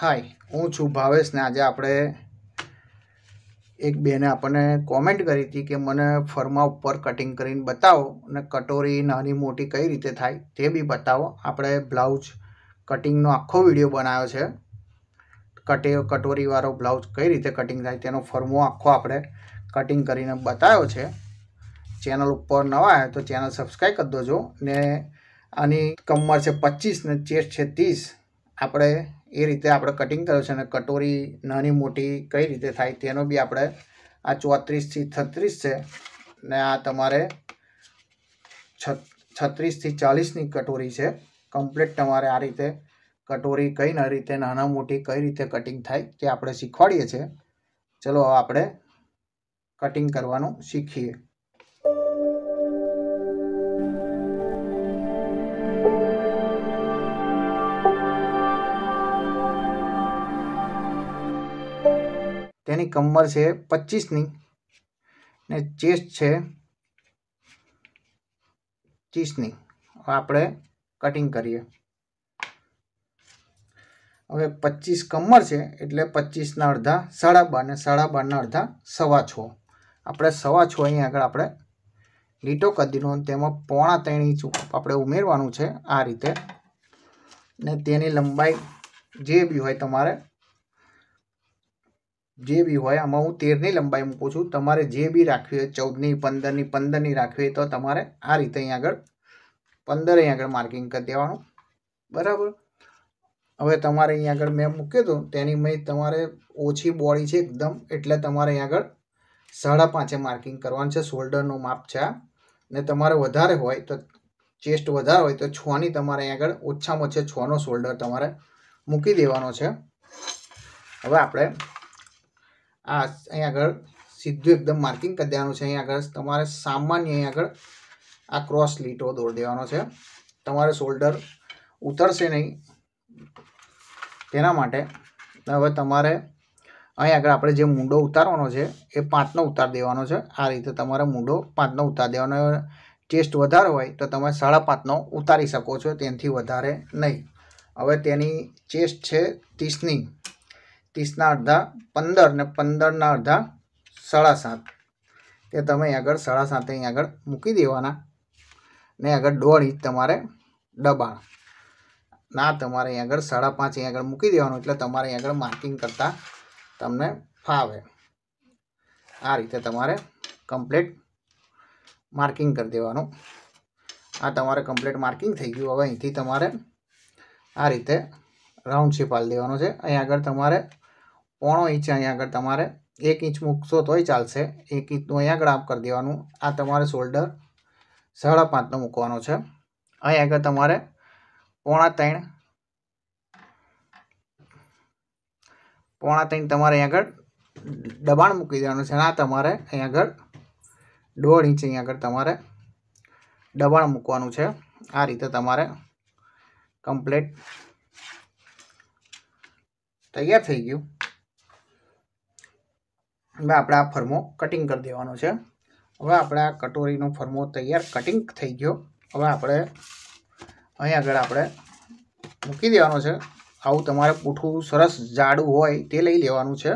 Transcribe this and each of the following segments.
હાય હું છું ભાવેશ ને આજે આપણે એક બેને આપણને કોમેન્ટ કરી હતી કે મને ફરમા ઉપર કટિંગ કરીને બતાવો અને કટોરી નાની મોટી કઈ રીતે થાય તે બી બતાવો આપણે બ્લાઉઝ કટિંગનો આખો વિડીયો બનાવ્યો છે કટે કટોરીવાળો બ્લાઉઝ કઈ રીતે કટિંગ થાય તેનો ફરમો આખો આપણે કટિંગ કરીને બતાવ્યો છે ચેનલ ઉપર નવા આવે તો ચેનલ સબસ્ક્રાઈબ કરી દોજો ને આની કમર છે પચીસ ને ચેસ્ટ છે ત્રીસ આપણે એ રીતે આપણે કટિંગ કર્યું છે અને કટોરી નાની મોટી કઈ રીતે થાય તેનો બી આપણે આ ચોત્રીસથી છત્રીસ છે ને આ તમારે છત્રીસથી ચાલીસની કટોરી છે કમ્પ્લીટ તમારે આ રીતે કટોરી કઈ ના રીતે નાના મોટી કઈ રીતે કટિંગ થાય તે આપણે શીખવાડીએ છીએ ચલો હવે આપણે કટિંગ કરવાનું શીખીએ એની કમર છે પચીસની ને ચેસ્ટ છે ચીસની આપણે કટિંગ કરીએ હવે પચીસ કમર છે એટલે પચીસના અડધા સાડા બાર ને સાડા બારના અડધા સવા છ આપણે સવા છ અહીંયા આગળ આપણે લીટો કદીનો તેમાં પોણા ત્રણ ઇંચ આપણે ઉમેરવાનું છે આ રીતે ને તેની લંબાઈ જે બી હોય તમારે જે બી હોય આમાં હું તેરની લંબાઈ મૂકું છું તમારે જે બી રાખવી હોય ચૌદની પંદરની પંદરની રાખવી હોય તો તમારે આ રીતે અહીં આગળ પંદર અહીં આગળ માર્કિંગ કરી દેવાનું બરાબર હવે તમારે અહીં આગળ મેં મૂક્યું હતું તેની મેં તમારે ઓછી બોડી છે એકદમ એટલે તમારે અહીં આગળ સાડા પાંચે માર્કિંગ કરવાનું છે શોલ્ડરનું માપ છે આ ને તમારે વધારે હોય તો ચેસ્ટ વધારે હોય તો છની તમારે અહીં આગળ ઓછામાં ઓછા છનો શોલ્ડર તમારે મૂકી દેવાનો છે હવે આપણે આ અહીં આગળ સીધું એકદમ માર્કિંગ કરી દેવાનું છે અહીંયા આગળ તમારે સામાન્ય અહીંયા આગળ આ ક્રોસ લીટો દોરી દેવાનો છે તમારે શોલ્ડર ઉતરશે નહીં તેના માટે હવે તમારે અહીંયા આગળ આપણે જે મૂંડો ઉતારવાનો છે એ પાંચનો ઉતાર દેવાનો છે આ રીતે તમારે મૂંડો પાંચનો ઉતાર દેવાનો ચેસ્ટ વધારે હોય તો તમે સાડા પાંચનો ઉતારી શકો છો તેનાથી વધારે નહીં હવે તેની ચેસ્ટ છે ત્રીસની ત્રીસના અડધા પંદર ને પંદરના અડધા સાડા સાત તે તમે અહીં આગળ સાડા સાતે અહીં આગળ મૂકી દેવાના ને આગળ દોઢ ઇંચ તમારે દબાણ ના તમારે અહીં આગળ સાડા પાંચ અહીં આગળ મૂકી દેવાનું એટલે તમારે અહીં આગળ માર્કિંગ કરતાં તમને ફાવે આ રીતે તમારે કમ્પ્લીટ માર્કિંગ કરી દેવાનું આ તમારે કમ્પ્લીટ માર્કિંગ થઈ ગયું હવે અહીંથી તમારે આ રીતે રાઉન્ડ શેપ આલી દેવાનો છે અહીં આગળ તમારે પોણો ઇંચ અહીંયા આગળ તમારે એક ઇંચ મૂકશો તોય ચાલશે એક ઇંચનું અહીંયા આગળ આપ કરી દેવાનું આ તમારે શોલ્ડર સાડા પાંચનો મૂકવાનો છે અહીંયા આગળ તમારે પોણા ત્રણ પોણા ત્રણ તમારે અહીં આગળ દબાણ મૂકી દેવાનું છે આ તમારે અહીં આગળ દોઢ ઇંચ અહીંયા આગળ તમારે દબાણ મૂકવાનું છે આ રીતે તમારે કમ્પ્લીટ તૈયાર થઈ ગયું હવે આપણે આ ફરમો કટિંગ કરી દેવાનો છે હવે આપણે આ કટોરીનો ફરમો તૈયાર કટિંગ થઈ ગયો હવે આપણે અહીં આગળ આપણે મૂકી દેવાનો છે આવું તમારે પૂઠું સરસ જાડું હોય તે લઈ લેવાનું છે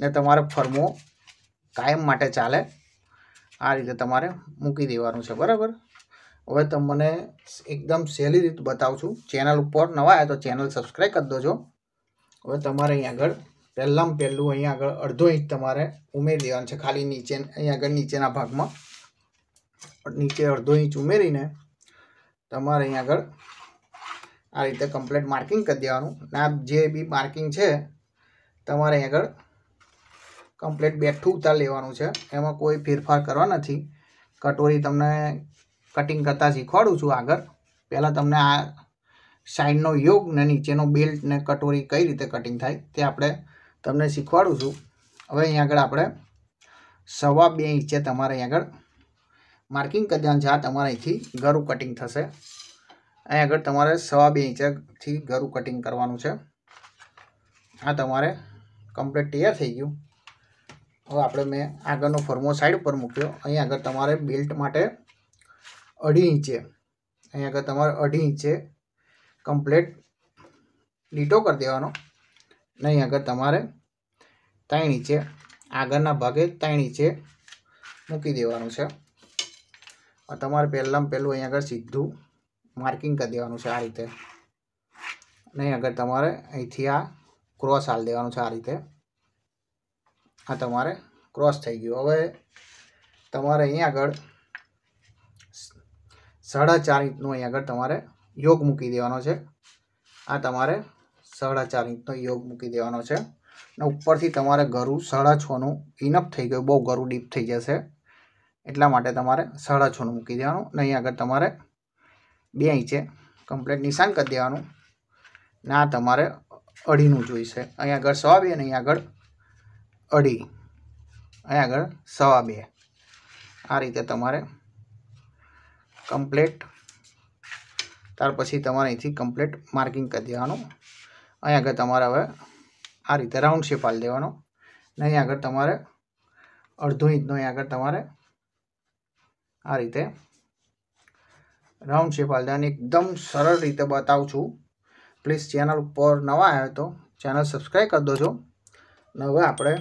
ને તમારે ફરમો કાયમ માટે ચાલે આ રીતે તમારે મૂકી દેવાનું છે બરાબર હવે તમને એકદમ સહેલી રીત બતાવું છું ચેનલ ઉપર નવા આવ્યા તો ચેનલ સબસ્ક્રાઈબ કરી દોજો હવે તમારે અહીં આગળ પહેલાં પહેલું અહીંયા આગળ અડધો ઇંચ તમારે ઉમેરી દેવાનું છે ખાલી નીચે અહીંયા આગળ નીચેના ભાગમાં નીચે અડધો ઇંચ ઉમેરીને તમારે અહીંયા આગળ આ રીતે કમ્પ્લીટ માર્કિંગ કરી દેવાનું અને જે બી માર્કિંગ છે તમારે અહીંયા આગળ કમ્પ્લીટ બેઠું ઉતાર લેવાનું છે એમાં કોઈ ફેરફાર કરવા નથી કટોરી તમને કટિંગ કરતાં શીખવાડું છું આગળ પહેલાં તમને આ સાઈડનો યોગ ને નીચેનો બેલ્ટ ને કટોરી કઈ રીતે કટિંગ થાય તે આપણે તમને શીખવાડું છું હવે અહીં આગળ આપણે સવા બે ઇંચે તમારે અહીં આગળ માર્કિંગ કરી દેવાનું છે આ તમારે અહીંથી ઘરું કટિંગ થશે અહીં આગળ તમારે સવા બે ઇંચથી ઘરું કટિંગ કરવાનું છે આ તમારે કમ્પ્લીટ તૈયાર થઈ ગયું હવે આપણે મેં આગળનો ફોર્મો સાઈડ ઉપર મૂક્યો અહીં આગળ તમારે બેલ્ટ માટે અઢી ઇંચે અહીં આગળ તમારે અઢી ઇંચે કમ્પ્લેટ લીટો કરી દેવાનો નહીં આગળ તમારે તાણી છે આગળના ભાગે તાણી છે મૂકી દેવાનું છે તમારે પહેલાં પહેલું અહીં આગળ સીધું માર્કિંગ કરી દેવાનું છે આ રીતે નહીં આગળ તમારે અહીંથી આ ક્રોસ હાલ દેવાનું છે આ રીતે આ તમારે ક્રોસ થઈ ગયું હવે તમારે અહીં આગળ સાડા ચાર ઇંચનું અહીં આગળ તમારે યોગ મૂકી દેવાનો છે આ તમારે સાડા ચાર ઇંચનો યોગ મૂકી દેવાનો છે અને ઉપરથી તમારે ગરું સાડા છનું ઇનફ થઈ ગયું બહુ ગરું ડીપ થઈ જશે એટલા માટે તમારે સાડા છનું મૂકી દેવાનું અને અહીં આગળ તમારે બે ઇંચે કમ્પ્લેટ નિશાન કરી દેવાનું ના તમારે અઢીનું જોઈશે અહીંયા આગળ સવા બે અને અહીં આગળ અઢી અહીંયા આગળ સવા બે આ રીતે તમારે કમ્પ્લેટ ત્યાર પછી તમારે અહીંથી કમ્પ્લેટ માર્કિંગ કરી દેવાનું અહીં આગળ તમારે હવે આ રીતે રાઉન્ડ શેપ આલી દેવાનો ને અહીં આગળ તમારે અડધો ઇંચનો અહીં આગળ તમારે આ રીતે રાઉન્ડ શેપ આલી દેવાની એકદમ સરળ રીતે બતાવું છું પ્લીઝ ચેનલ ઉપર નવા આવ્યો તો ચેનલ સબસ્ક્રાઈબ કરી દોજો ને હવે આપણે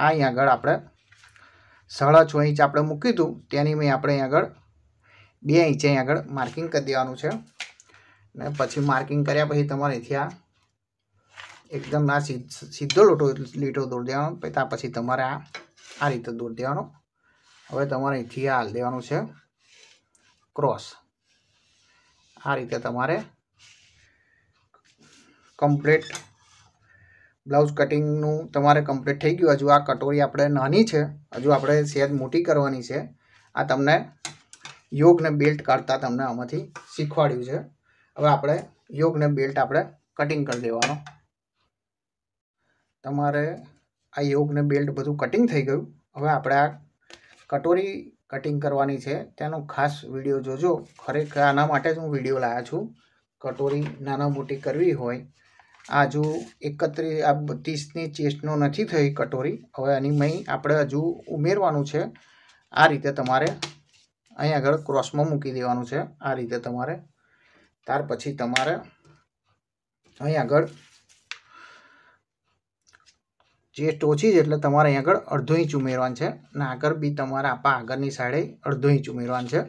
આ અહીં આગળ આપણે સાડા છ ઇંચ આપણે મૂક્યું હતું તેની મેં આપણે અહીં આગળ બે ઇંચ અહીં આગળ માર્કિંગ કરી દેવાનું છે ને પછી માર્કિંગ કર્યા પછી તમારે ત્યાં એકદમ ના સીધો લોટો લીટો દોડી દેવાનો ત્યાં પછી તમારે આ આ રીતે દોડી દેવાનો હવે તમારે અહીંથી આ દેવાનું છે ક્રોસ આ રીતે તમારે કમ્પ્લીટ બ્લાઉઝ કટિંગનું તમારે કમ્પ્લીટ થઈ ગયું હજુ આ કટોરી આપણે નાની છે હજુ આપણે સેજ મોટી કરવાની છે આ તમને યોગને બેલ્ટ કાઢતા તમને આમાંથી શીખવાડ્યું છે હવે આપણે યોગને બેલ્ટ આપણે કટિંગ કરી દેવાનું તમારે આ યોગને બેલ્ટ બધું કટિંગ થઈ ગયું હવે આપણે આ કટોરી કટિંગ કરવાની છે તેનો ખાસ વિડીયો જોજો ખરેખર આના માટે જ હું વિડીયો લાવ્યા છું કટોરી નાના મોટી કરવી હોય આ હજુ એકત્રીસ આ ત્રીસની ચેસ્ટનો નથી થઈ કટોરી હવે એની મહી આપણે હજુ ઉમેરવાનું છે આ રીતે તમારે અહીં આગળ ક્રોસમાં મૂકી દેવાનું છે આ રીતે તમારે ત્યાર પછી તમારે અહીં આગળ જે ટોચી છે એટલે તમારે અહીંયા આગળ અડધો ઇંચ ઉમેરવાનું છે અને આગળ બી તમારે આપા આગળની સાઈડે અડધો ઇંચ ઉમેરવાનું છે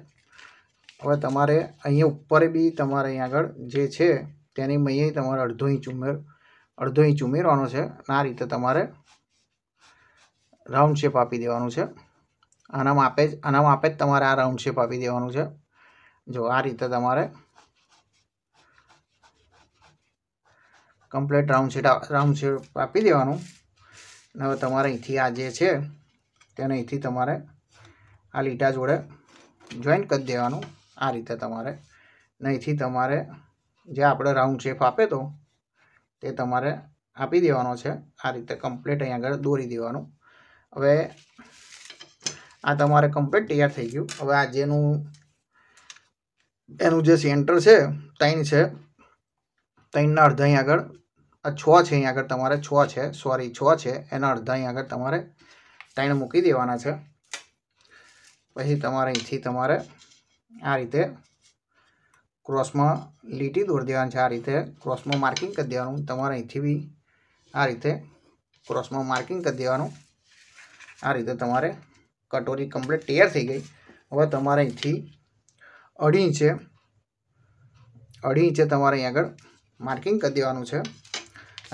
હવે તમારે અહીંયા ઉપર બી તમારે અહીં આગળ જે છે તેની અહીંયા તમારે અડધો ઇંચ ઉમેર અડધો ઇંચ ઉમેરવાનો છે આ રીતે તમારે રાઉન્ડ શેપ આપી દેવાનું છે આના માપે જ આના માપે જ તમારે આ રાઉન્ડ શેપ આપી દેવાનું છે જો આ રીતે તમારે કમ્પ્લીટ રાઉન્ડ શેટ રાઉન્ડ શેપ આપી દેવાનું હવે તમારે અહીંથી આ જે છે તેને અહીંથી તમારે આ લીટા જોડે જોઈન કરી દેવાનું આ રીતે તમારે અહીંથી તમારે જે આપણે રાઉન્ડ શેપ આપે તો તે તમારે આપી દેવાનો છે આ રીતે કમ્પ્લીટ અહીં આગળ દોરી દેવાનું હવે આ તમારે કમ્પ્લીટ તૈયાર થઈ ગયું હવે આ જેનું એનું જે સેન્ટર છે તૈન છે તૈનના અડધા અહીં આગળ આ છ છે અહીંયા આગળ તમારે છ છે સોરી છ છે એના અડધા અહીંયા આગળ તમારે ત્રણ મૂકી દેવાના છે પછી તમારે અહીંથી તમારે આ રીતે ક્રોસમાં લીટી દોરી દેવાની છે આ રીતે ક્રોસમાં માર્કિંગ કરી દેવાનું તમારે અહીંથી બી આ રીતે ક્રોસમાં માર્કિંગ કરી દેવાનું આ રીતે તમારે કટોરી કમ્પ્લીટ તૈયાર થઈ ગઈ હવે તમારે અહીંથી અઢી ઇંચે અઢી ઇંચે તમારે અહીં આગળ માર્કિંગ કરી દેવાનું છે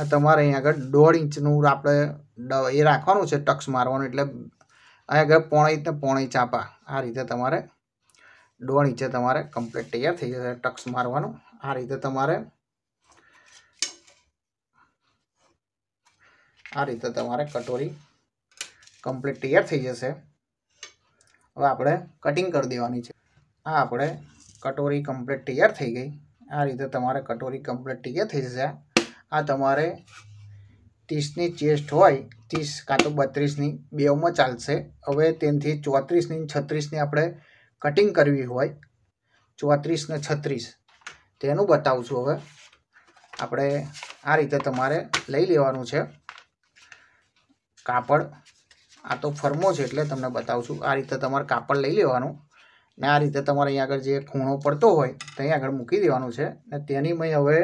તમારે અહીં આગળ દોઢ ઇંચનું આપણે એ રાખવાનું છે ટક્સ મારવાનું એટલે અહીંયા આગળ પોણે ઇંચને પોણા ઇંચ આપા આ રીતે તમારે દોઢ ઇંચે તમારે કમ્પ્લીટ તૈયાર થઈ જશે ટક્સ મારવાનું આ રીતે તમારે આ રીતે તમારે કટોરી કમ્પ્લીટ તૈયાર થઈ જશે હવે આપણે કટિંગ કરી દેવાની છે આ આપણે કટોરી કમ્પ્લીટ તૈયાર થઈ ગઈ આ રીતે તમારે કટોરી કમ્પ્લીટ તૈયાર થઈ જશે આ તમારે ત્રીસની ચેસ્ટ હોય ત્રીસ કાં તો બત્રીસની બેમાં ચાલશે હવે તેનથી ચોત્રીસની છત્રીસની આપણે કટિંગ કરવી હોય ચોત્રીસ ને છત્રીસ તેનું બતાવું છું હવે આપણે આ રીતે તમારે લઈ લેવાનું છે કાપડ આ તો ફર્મો છે એટલે તમને બતાવું છું આ રીતે તમારે કાપડ લઈ લેવાનું ને આ રીતે તમારે અહીંયા આગળ જે ખૂણો પડતો હોય ત્યાં આગળ મૂકી દેવાનું છે ને તેની મેં હવે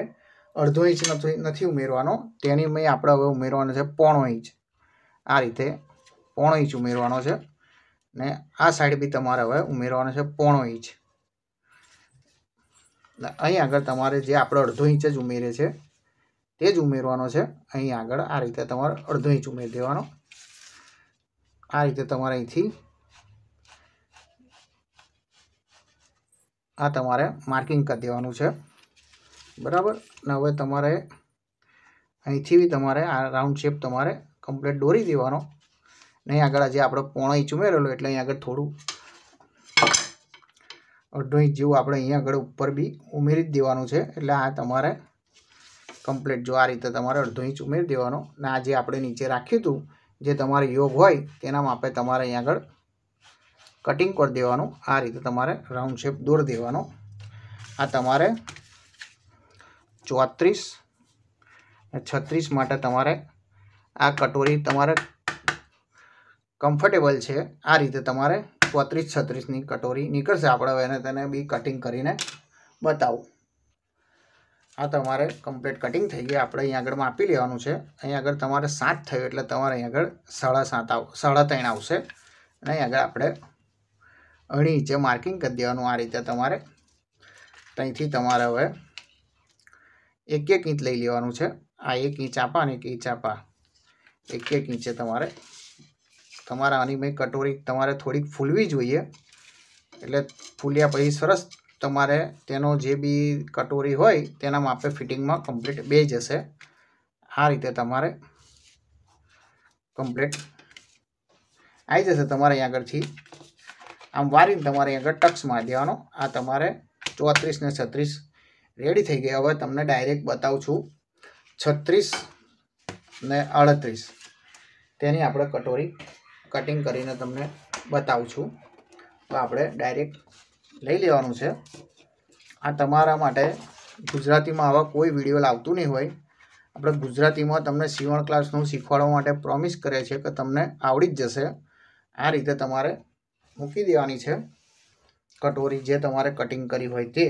અડધો ઇંચ નથી ઉમેરવાનો તેની મેં આપણે હવે ઉમેરવાનો છે પોણો ઇંચ આ રીતે પોણો ઇંચ ઉમેરવાનો છે ને આ સાઈડ બી તમારે હવે ઉમેરવાનો છે પોણો ઇંચ અહીં આગળ તમારે જે આપણે અડધો ઇંચ જ ઉમેરે છે તે જ ઉમેરવાનો છે અહીં આગળ આ રીતે તમારે અડધો ઇંચ ઉમેરી દેવાનો આ રીતે તમારે અહીંથી આ તમારે માર્કિંગ કરી દેવાનું છે બરાબર ને હવે તમારે અહીંથી બી તમારે આ રાઉન્ડ શેપ તમારે કમ્પ્લીટ દોરી દેવાનો નહીં આગળ આજે આપણે પોણો ઇંચ ઉમેરેલો એટલે અહીં આગળ થોડું અડધો ઇંચ જેવું આપણે અહીંયા આગળ ઉપર બી ઉમેરી જ દેવાનું છે એટલે આ તમારે કમ્પ્લીટ જો આ રીતે તમારે અડધો ઇંચ ઉમેરી દેવાનો ને આ જે આપણે નીચે રાખ્યું હતું જે તમારે યોગ હોય તેના માપે તમારે અહીં આગળ કટિંગ કરી દેવાનું આ રીતે તમારે રાઉન્ડ શેપ દોરી દેવાનો આ તમારે ચોત્રીસ છત્રીસ માટે તમારે આ કટોરી તમારે કમ્ફર્ટેબલ છે આ રીતે તમારે ચોત્રીસ છત્રીસની કટોરી નીકળશે આપણે હવે એને તેને બી કટિંગ કરીને બતાવું આ તમારે કમ્પ્લીટ કટિંગ થઈ ગઈ આપણે અહીં આગળ માપી લેવાનું છે અહીં આગળ તમારે સાત થયું એટલે તમારે અહીં આગળ સાડા સાત આવ સાડા ત્રણ આવશે અને અહીં આગળ આપણે અણી નીચે માર્કિંગ કરી દેવાનું આ રીતે તમારે ત્યાંથી તમારે હવે એક એક ઇંચ લઈ લેવાનું છે આ એક ઇંચ આપા અને એક ઇંચ આપા એક એક ઇંચે તમારે તમારા આની મેં કટોરી તમારે થોડીક ફૂલવી જોઈએ એટલે ફૂલ્યા પછી સરસ તમારે તેનો જે બી કટોરી હોય તેના માપે ફિટિંગમાં કમ્પ્લીટ બે જશે આ રીતે તમારે કમ્પ્લીટ આવી જશે તમારે અહીં આગળથી આમ વારીને તમારે આગળ ટક્સ મારી દેવાનો આ તમારે ચોત્રીસ ને છત્રીસ રેડી થઈ ગઈ હવે તમને ડાયરેક્ટ બતાવું છું છત્રીસ ને અડત્રીસ તેની આપણે કટોરી કટિંગ કરીને તમને બતાવું છું તો આપણે ડાયરેક્ટ લઈ લેવાનું છે આ તમારા માટે ગુજરાતીમાં આવા કોઈ વિડીયો લાવતું નહીં હોય આપણે ગુજરાતીમાં તમને સીવણ ક્લાસનું શીખવાડવા માટે પ્રોમિસ કરે છે કે તમને આવડી જ જશે આ રીતે તમારે મૂકી દેવાની છે કટોરી જે તમારે કટિંગ કરી હોય તે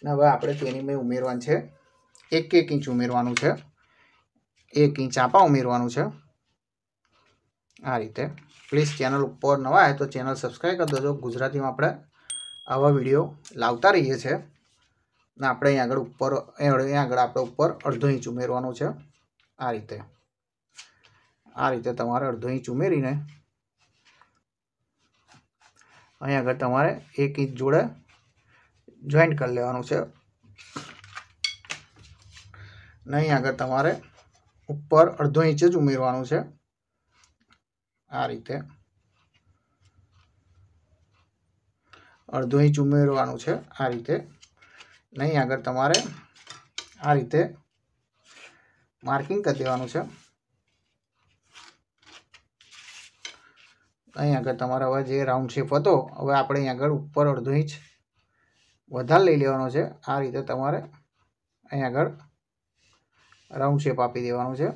અને હવે આપણે તેની મેં ઉમેરવાનું છે એક એક ઇંચ ઉમેરવાનું છે એક ઇંચ આપા ઉમેરવાનું છે આ રીતે પ્લીઝ ચેનલ ઉપર નવા આવે તો ચેનલ સબસ્ક્રાઈબ કરી દેજો ગુજરાતીમાં આપણે આવા વિડીયો લાવતા રહીએ છીએ ને આપણે અહીં આગળ ઉપર અહીં આગળ આપણે ઉપર અડધો ઇંચ ઉમેરવાનું છે આ રીતે આ રીતે તમારે અડધો ઇંચ ઉમેરીને અહીં આગળ તમારે એક ઇંચ જોડે જોઈન્ટ કરી લેવાનું છે નહીં આગળ તમારે ઉપર અડધો ઇંચ જ ઉમેરવાનું છે આ રીતે અડધો ઇંચ ઉમેરવાનું છે આ રીતે નહીં આગળ તમારે આ રીતે માર્કિંગ કરી દેવાનું છે અહીં આગળ તમારા હવે જે રાઉન્ડ શેપ હતો હવે આપણે અહીં આગળ ઉપર અડધો ઇંચ વધારે લઈ લેવાનો છે આ રીતે તમારે અહીં આગળ રાઉન્ડ શેપ આપી દેવાનું છે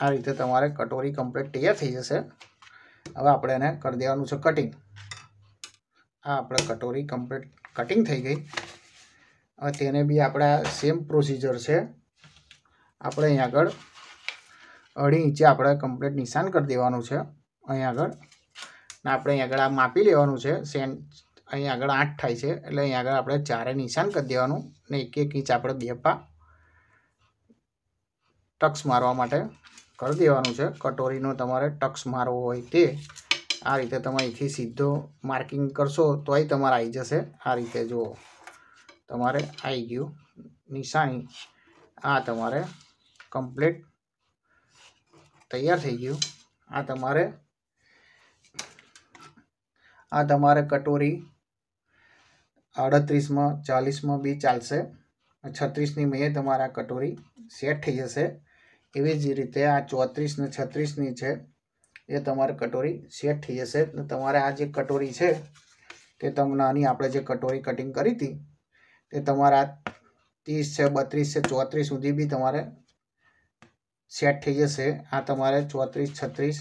આ રીતે તમારે કટોરી કમ્પ્લીટ તૈયાર થઈ જશે હવે આપણે એને કરી દેવાનું છે કટિંગ આ આપણે કટોરી કમ્પ્લીટ કટિંગ થઈ ગઈ હવે તેને બી આપણે સેમ પ્રોસીજર છે આપણે અહીં આગળ અઢી ઇંચે આપણે કમ્પ્લીટ નિશાન કરી દેવાનું છે અહીં આગળ ને આપણે અહીં આગળ આ માપી લેવાનું છે સેન્ટ અહીં આગળ આઠ થાય છે એટલે અહીં આગળ આપણે ચારે નિશાન કરી દેવાનું ને એક એક ઇંચ આપણે બે પા ટક્સ મારવા માટે કરી દેવાનું છે કટોરીનો તમારે ટક્સ મારવો હોય તે આ રીતે તમે અહીંથી સીધો માર્કિંગ કરશો તોય તમારે આવી જશે આ રીતે જુઓ તમારે આવી ગયું નિશાની આ તમારે કમ્પ્લીટ તૈયાર થઈ ગયું આ તમારે આ તમારે કટોરી અડત્રીસમાં ચાલીસમાં બી ચાલશે છત્રીસની મેં તમારા કટોરી સેટ થઈ જશે એવી જ રીતે આ ચોત્રીસ ને છત્રીસની છે એ તમારે કટોરી સેટ થઈ જશે તમારે આ જે કટોરી છે તે તમને આની આપણે જે કટોરી કટિંગ કરી હતી તે તમારા ત્રીસ છે બત્રીસ છે ચોત્રીસ સુધી બી તમારે સેટ થઈ જશે આ તમારે ચોત્રીસ છત્રીસ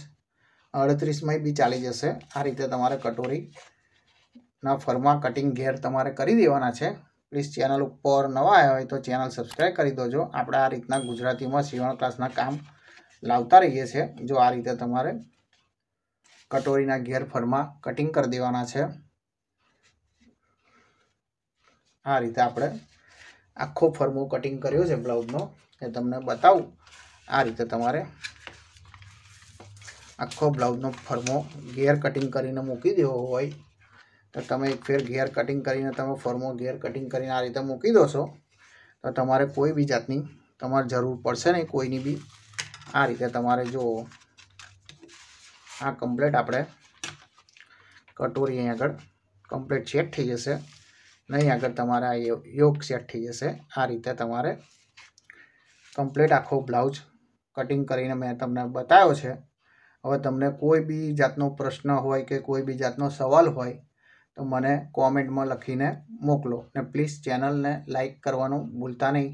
અડત્રીસમાં બી ચાલી જશે આ રીતે તમારે કટોરી ના ફરમાં કટિંગ ઘેર તમારે કરી દેવાના છે પ્લીઝ ચેનલ ઉપર નવા આવ્યા હોય તો ચેનલ સબસ્ક્રાઈબ કરી દેજો આપણે આ રીતના ગુજરાતીમાં સીવણ ક્લાસના કામ લાવતા રહીએ છીએ જો આ રીતે તમારે કટોરીના ઘેર ફરમાં કટિંગ કરી દેવાના છે આ રીતે આપણે આખો ફરમો કટિંગ કર્યો છે બ્લાઉઝનો એ તમને બતાવું આ રીતે તમારે આખો બ્લાઉઝનો ફરમો ઘેર કટિંગ કરીને મૂકી દેવો હોય તો તમે એક ફેર ગેર કટિંગ કરીને તમે ફોર્મો ગિયર કટિંગ કરીને આ રીતે મૂકી દોશો તો તમારે કોઈ બી જાતની તમારે જરૂર પડશે નહીં કોઈની બી આ રીતે તમારે જો આ કમ્પ્લેટ આપણે કટોરી અહીં આગળ કમ્પ્લેટ સેટ થઈ જશે નહીં આગળ તમારે આ યોગ સેટ થઈ જશે આ રીતે તમારે કમ્પ્લેટ આખો બ્લાઉઝ કટિંગ કરીને મેં તમને બતાવ્યો છે હવે તમને કોઈ બી જાતનો પ્રશ્ન હોય કે કોઈ બી જાતનો સવાલ હોય તો મને કોમેન્ટમાં લખીને મોકલો ને પ્લીઝ ચેનલને લાઈક કરવાનું ભૂલતા નહીં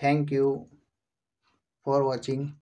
થેન્ક યુ ફોર વોચિંગ